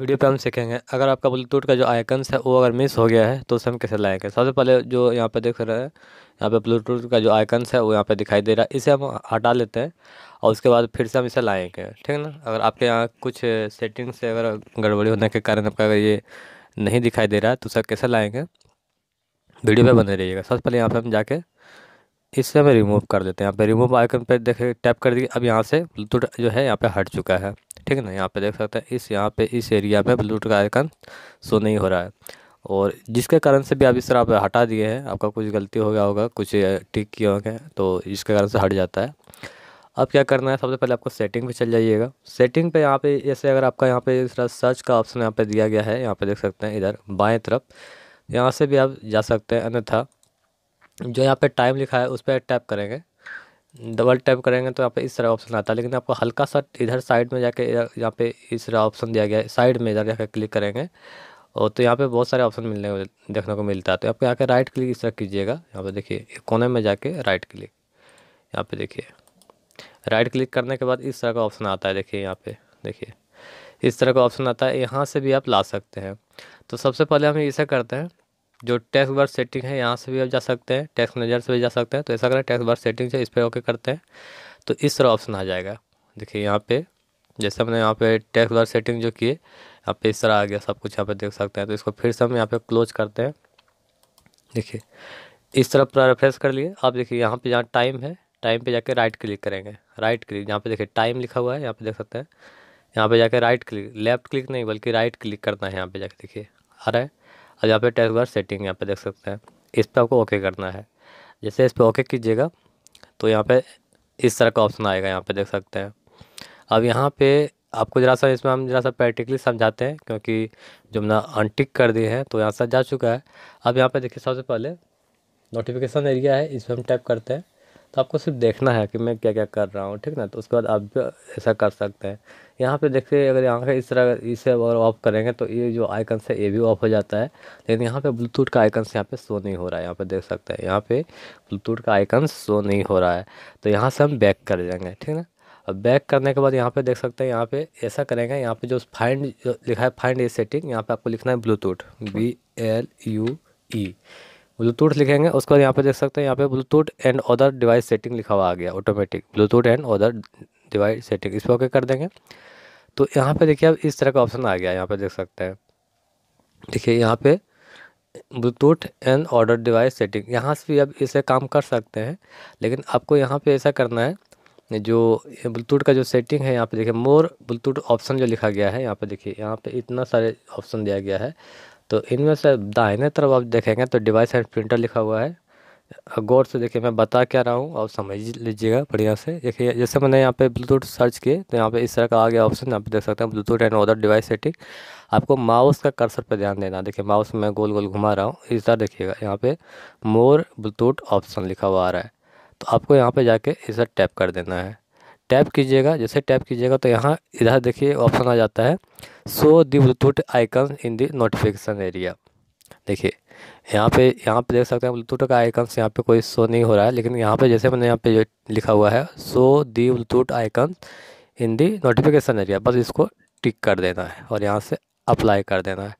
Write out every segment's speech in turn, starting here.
video पे हम सीखेंगे अगर आपका ब्लूटूथ का जो आइकन्स है वो अगर मिस हो गया है तो उसे हम कैसे लाएंगे सबसे पहले जो यहाँ पे देख रहे हैं यहाँ पे ब्लूटूथ का जो आइकन्स है वो यहाँ पे दिखाई दे रहा है इसे हम हटा लेते हैं और उसके बाद फिर से हम इसे लाएंगे ठीक है ना अगर आपके यहाँ कुछ सेटिंग से अगर गड़बड़ी होने के कारण आपका अगर ये नहीं दिखाई दे रहा है तो उसे कैसे लाएँगे वीडियो पर बने रहिएगा सबसे पहले यहाँ पर हम जाके इससे हमें रिमूव कर देते हैं यहाँ पर रिमूव आइकन पर देखे टैप कर दिए अब यहाँ से ब्लूटूथ जो है यहाँ पर हट चुका है ठीक है ना यहाँ पे देख सकते हैं इस यहाँ पे इस एरिया पे ब्लूटूथ का आइकन शो नहीं हो रहा है और जिसके कारण से भी आप इस तरह आप हटा दिए हैं आपका कुछ गलती हो गया होगा कुछ टिक किए होंगे तो इसके कारण से हट जाता है अब क्या करना है सबसे पहले आपको सेटिंग पे चल जाइएगा सेटिंग पे यहाँ पे जैसे अगर आपका यहाँ पे इस तरह सर्च का ऑप्शन यहाँ पे दिया गया है यहाँ पे देख सकते हैं इधर बाएं तरफ यहाँ से भी आप जा सकते हैं अन्यथा जो यहाँ पे टाइम लिखा है उस पर टैप करेंगे डबल टैप करेंगे तो यहाँ पे इस तरह ऑप्शन आता है लेकिन आपको हल्का सा इधर साइड में जाके यहाँ पे इस तरह ऑप्शन दिया गया है साइड में इधर जाकर क्लिक करेंगे और तो यहाँ पे बहुत सारे ऑप्शन मिलने देखने को मिलता है तो आपको यहाँ के राइट क्लिक इस तरह कीजिएगा यहाँ पे देखिए कोने में जाके राइट क्लिक यहाँ पे देखिए राइट क्लिक करने के बाद इस तरह का ऑप्शन आता है देखिए यहाँ पे देखिए इस तरह का ऑप्शन आता है यहाँ से भी आप ला सकते हैं तो सबसे पहले हम इसे करते हैं जो टैक्स बर्थ सेटिंग है यहाँ से भी आप जा सकते हैं टैक्स मैनेजर से भी जा सकते हैं तो ऐसा करें टैक्स बार सेटिंग से इस पर ओके करते हैं तो इस तरह ऑप्शन आ जाएगा देखिए यहाँ पे जैसे हमने यहाँ पे टैक्स बार सेटिंग जो किए यहाँ पे इस तरह आ गया सब कुछ यहाँ पे देख सकते हैं तो इसको फिर से हम यहाँ पे क्लोज करते हैं देखिए इस तरह पूरा कर लिए आप देखिए यहाँ पे जहाँ टाइम है टाइम पे जाके राइट क्लिक करेंगे राइट क्लिक यहाँ पे देखिए टाइम लिखा हुआ है यहाँ पे देख सकते हैं यहाँ पे जाके राइट क्लिक लेफ्ट क्लिक नहीं बल्कि राइट क्लिक करना है यहाँ पे जाके देखिए आ रहा है और यहाँ पे टैक्स बार सेटिंग यहाँ पे देख सकते हैं इस पर आपको ओके करना है जैसे इस पर ओके कीजिएगा तो यहाँ पे इस तरह का ऑप्शन आएगा यहाँ पे देख सकते हैं अब यहाँ पे आपको ज़रा सा इसमें हम ज़रा सा प्रैक्टिकली समझाते हैं क्योंकि जो हमने अनटिक कर दिए हैं तो यहाँ से जा चुका है अब यहाँ पर देखिए सबसे पहले नोटिफिकेशन एरिया है इस पर हम टैप करते हैं तो आपको सिर्फ देखना है कि मैं क्या क्या कर रहा हूँ ठीक ना तो उसके बाद आप ऐसा कर सकते हैं यहाँ पे देखिए अगर यहाँ पे इस तरह इसे और ऑफ करेंगे तो ये जो आइकन है ये भी ऑफ हो जाता है लेकिन यहाँ पे ब्लूटूथ का आइकन्स यहाँ पे शो नहीं हो रहा है यहाँ पे देख सकते हैं यहाँ पे ब्लूटूथ का आइकन शो नहीं हो रहा है तो यहाँ से हम बैक कर जाएंगे ठीक ना अब बैक करने के बाद यहाँ पे देख सकते हैं यहाँ पे ऐसा करेंगे यहाँ पे जो फाइंड लिखा है फाइंड ए सेटिंग यहाँ पे आपको लिखना है Bluetooth B L U E Bluetooth लिखेंगे उसके बाद यहाँ पे देख सकते हैं यहाँ पे Bluetooth and other device setting लिखा हुआ आ गया automatic Bluetooth and other device setting इस पर ओके कर देंगे तो यहाँ पे देखिए अब इस तरह का ऑप्शन आ गया यहाँ पे देख सकते हैं देखिए यहाँ पे Bluetooth and other device setting यहाँ से भी अब इसे काम कर सकते हैं लेकिन आपको यहाँ पे ऐसा करना है जो ब्लूटूथ का जो सेटिंग है यहाँ पे देखिए मोर ब्लूटूथ ऑप्शन जो लिखा गया है यहाँ पे देखिए यहाँ पे इतना सारे ऑप्शन दिया गया है तो इनमें से दाहिने तरफ आप देखेंगे तो डिवाइस एंड प्रिंटर लिखा हुआ है गौर से देखिए मैं बता क्या रहा हूँ आप समझ लीजिएगा बढ़िया से देखिए जैसे मैंने यहाँ पे ब्लूटूथ सर्च किए तो यहाँ पे इस तरह का आ गया ऑप्शन यहाँ पे देख सकते हैं Bluetooth and other device setting आपको माउस का कर्सर पे ध्यान देना देखिए माउस मैं गोल गोल घुमा रहा हूँ इस तरह देखिएगा यहाँ पर मोर ब्लूटूथ ऑप्शन लिखा हुआ आ रहा है तो आपको यहाँ पर जाके इस तरह टैप कर देना है टैप कीजिएगा जैसे टैप कीजिएगा तो यहाँ इधर देखिए ऑप्शन आ जाता है so the Bluetooth icon in the notification area देखिए यहाँ पे यहाँ पे देख सकते हैं ब्लूटूथ का से यहाँ पे कोई शो नहीं हो रहा है लेकिन यहाँ पे जैसे मैंने यहाँ पे जो लिखा हुआ है so the Bluetooth icon in the notification area बस इसको टिक कर देना है और यहाँ से अप्लाई कर देना है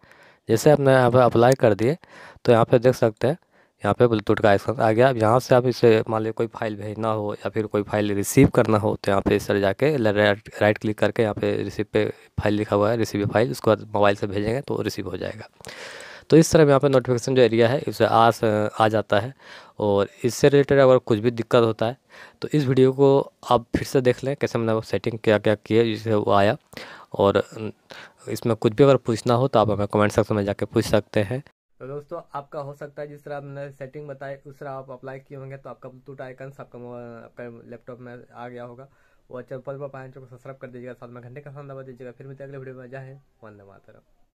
जैसे आपने यहाँ पर अप्लाई कर दिए तो यहाँ पर देख सकते हैं यहाँ पे ब्लूटूथ का आइकन आ गया अब यहाँ से आप इसे मान लीजिए कोई फाइल भेजना हो या फिर कोई फाइल रिसीव करना हो तो यहाँ पे सर जाके राइट राइट क्लिक करके यहाँ पे रिसीव पे फाइल लिखा हुआ है रिसीव फाइल उसको मोबाइल से भेजेंगे तो रिसीव हो जाएगा तो इस तरह यहाँ पे नोटिफिकेशन जो एरिया है इसे आ आ जाता है और इससे रिलेटेड अगर कुछ भी दिक्कत होता है तो इस वीडियो को आप फिर से देख लें कैसे मैंने सेटिंग क्या क्या किया जिससे वो आया और इसमें कुछ भी अगर पूछना हो तो आप हमें कमेंट सेक्शन में जाके पूछ सकते हैं तो दोस्तों आपका हो सकता है जिस तरह हमने सेटिंग बताई उस तरह आप अप्लाई किए होंगे तो आपका ब्लूटूथ आइकन आपका आपका लैपटॉप में आ गया होगा अच्छा पल पर पाए को सब्सक्राइब कर दीजिएगा साथ में घंटे का सामना दीजिएगा फिर मिलते अगले वीडियो में जाए वंदे मातरम